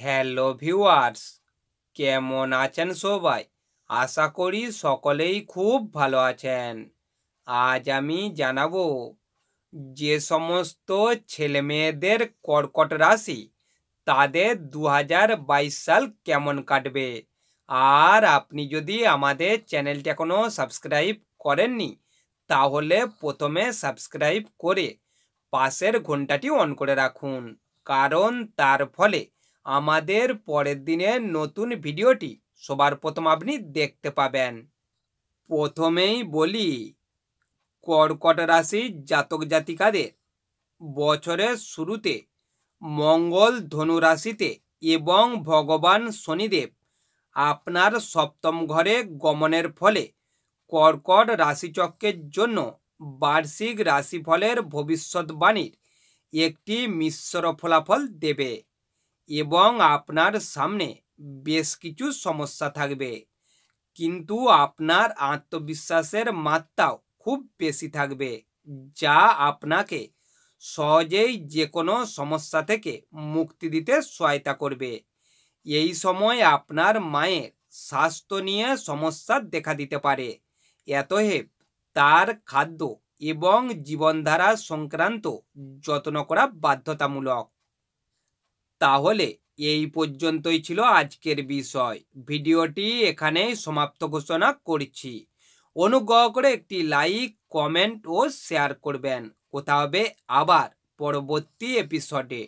hello viewers কেমন আছেন সবাই আশা করি সকলেই খুব ভালো আছেন আজ আমি জানাবো যে সমস্ত ছেলেমেয়েদের কর্কট রাশি তাদের দু সাল কেমন কাটবে আর আপনি যদি আমাদের চ্যানেলটি এখনও সাবস্ক্রাইব করেননি তাহলে প্রথমে সাবস্ক্রাইব করে পাশের ঘন্টাটি অন করে রাখুন কারণ তার ফলে আমাদের পরের দিনের নতুন ভিডিওটি সবার প্রথম আপনি দেখতে পাবেন প্রথমেই বলি কর্কট রাশির জাতক জাতিকাদের বছরের শুরুতে মঙ্গল ধনু রাশিতে এবং ভগবান শনিদেব আপনার সপ্তম ঘরে গমনের ফলে কর্কট রাশিচক্রের জন্য বার্ষিক রাশিফলের ভবিষ্যৎবাণীর একটি মিশ্র ফলাফল দেবে এবং আপনার সামনে বেশ কিছু সমস্যা থাকবে কিন্তু আপনার আত্মবিশ্বাসের মাত্রাও খুব বেশি থাকবে যা আপনাকে সহজেই যে কোনো সমস্যা থেকে মুক্তি দিতে সহায়তা করবে এই সময় আপনার মায়ের স্বাস্থ্য নিয়ে সমস্যা দেখা দিতে পারে এতহেব তার খাদ্য এবং জীবনধারা সংক্রান্ত যত্ন করা বাধ্যতামূলক তাহলে এই পর্যন্তই ছিল আজকের বিষয় ভিডিওটি এখানেই সমাপ্ত ঘোষণা করছি অনুগ্রহ করে একটি লাইক কমেন্ট ও শেয়ার করবেন কোথা হবে আবার পরবর্তী এপিসোডে